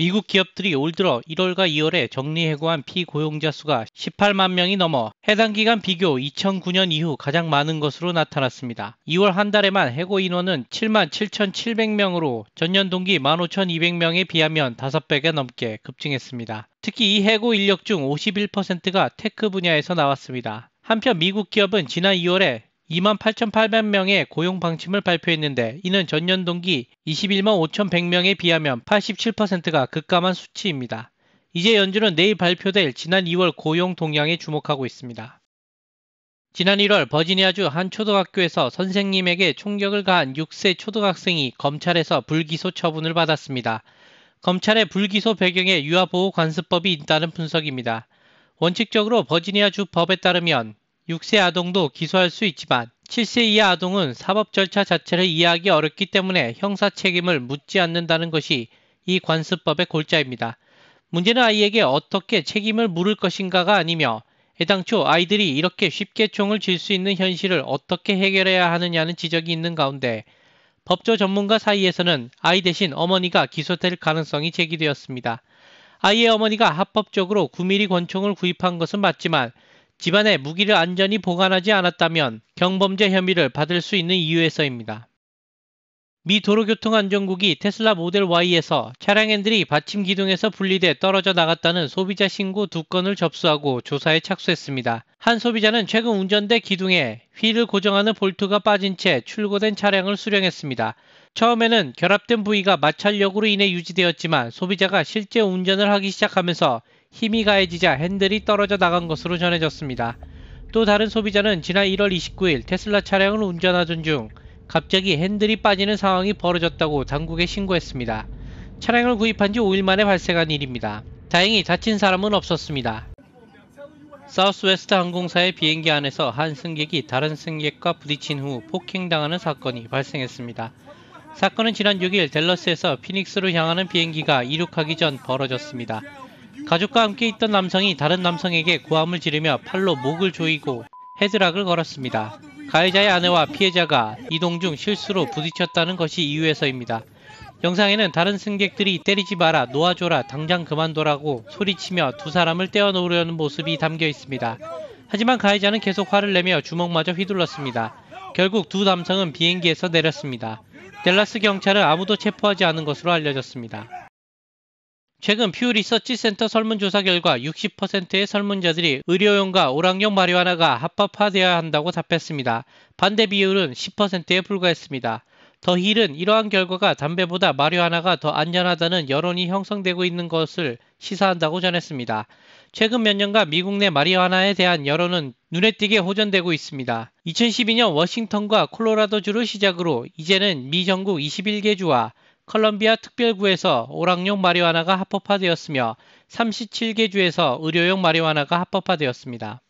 미국 기업들이 올 들어 1월과 2월에 정리해고한 피고용자 수가 18만 명이 넘어 해당 기간 비교 2009년 이후 가장 많은 것으로 나타났습니다. 2월 한 달에만 해고 인원은 7만 7,700명으로 전년 동기 15,200명에 비하면 5배가 넘게 급증했습니다. 특히 이 해고 인력 중 51%가 테크 분야에서 나왔습니다. 한편 미국 기업은 지난 2월에 28,800명의 고용 방침을 발표했는데 이는 전년 동기 21만 5,100명에 비하면 87%가 급감한 수치입니다. 이제 연준은 내일 발표될 지난 2월 고용 동향에 주목하고 있습니다. 지난 1월 버지니아주 한 초등학교에서 선생님에게 총격을 가한 6세 초등학생이 검찰에서 불기소 처분을 받았습니다. 검찰의 불기소 배경에 유아보호 관습법이 있다는 분석입니다. 원칙적으로 버지니아주 법에 따르면 6세 아동도 기소할 수 있지만 7세 이하 아동은 사법 절차 자체를 이해하기 어렵기 때문에 형사 책임을 묻지 않는다는 것이 이 관습법의 골자입니다. 문제는 아이에게 어떻게 책임을 물을 것인가가 아니며 애당초 아이들이 이렇게 쉽게 총을 쥘 수 있는 현실을 어떻게 해결해야 하느냐는 지적이 있는 가운데 법조 전문가 사이에서는 아이 대신 어머니가 기소될 가능성이 제기되었습니다. 아이의 어머니가 합법적으로 9mm 권총을 구입한 것은 맞지만 집안에 무기를 안전히 보관하지 않았다면 경범죄 혐의를 받을 수 있는 이유에서입니다. 미 도로교통안전국이 테슬라 모델 Y에서 차량 핸들이 받침 기둥에서 분리돼 떨어져 나갔다는 소비자 신고 두 건을 접수하고 조사에 착수했습니다. 한 소비자는 최근 운전대 기둥에 휠을 고정하는 볼트가 빠진 채 출고된 차량을 수령했습니다. 처음에는 결합된 부위가 마찰력으로 인해 유지되었지만 소비자가 실제 운전을 하기 시작하면서 힘이 가해지자 핸들이 떨어져 나간 것으로 전해졌습니다. 또 다른 소비자는 지난 1월 29일 테슬라 차량을 운전하던 중 갑자기 핸들이 빠지는 상황이 벌어졌다고 당국에 신고했습니다. 차량을 구입한 지 5일 만에 발생한 일입니다. 다행히 다친 사람은 없었습니다. 사우스웨스트 항공사의 비행기 안에서 한 승객이 다른 승객과 부딪힌 후 폭행당하는 사건이 발생했습니다. 사건은 지난 6일 댈러스에서 피닉스로 향하는 비행기가 이륙하기 전 벌어졌습니다. 가족과 함께 있던 남성이 다른 남성에게 고함을 지르며 팔로 목을 조이고 헤드락을 걸었습니다. 가해자의 아내와 피해자가 이동 중 실수로 부딪혔다는 것이 이유에서입니다. 영상에는 다른 승객들이 때리지 마라, 놓아줘라, 당장 그만둬라고 소리치며 두 사람을 떼어놓으려는 모습이 담겨 있습니다. 하지만 가해자는 계속 화를 내며 주먹마저 휘둘렀습니다. 결국 두 남성은 비행기에서 내렸습니다. 델라스 경찰은 아무도 체포하지 않은 것으로 알려졌습니다. 최근 퓨 리서치 센터 설문조사 결과 60%의 설문자들이 의료용과 오락용 마리화나가 합법화되어야 한다고 답했습니다. 반대 비율은 10%에 불과했습니다. 더 힐은 이러한 결과가 담배보다 마리화나가 더 안전하다는 여론이 형성되고 있는 것을 시사한다고 전했습니다. 최근 몇 년간 미국 내 마리화나에 대한 여론은 눈에 띄게 호전되고 있습니다. 2012년 워싱턴과 콜로라도주를 시작으로 이제는 미 전국 21개 주와 컬럼비아 특별구에서 오락용 마리화나가 합법화되었으며 37개 주에서 의료용 마리화나가 합법화되었습니다.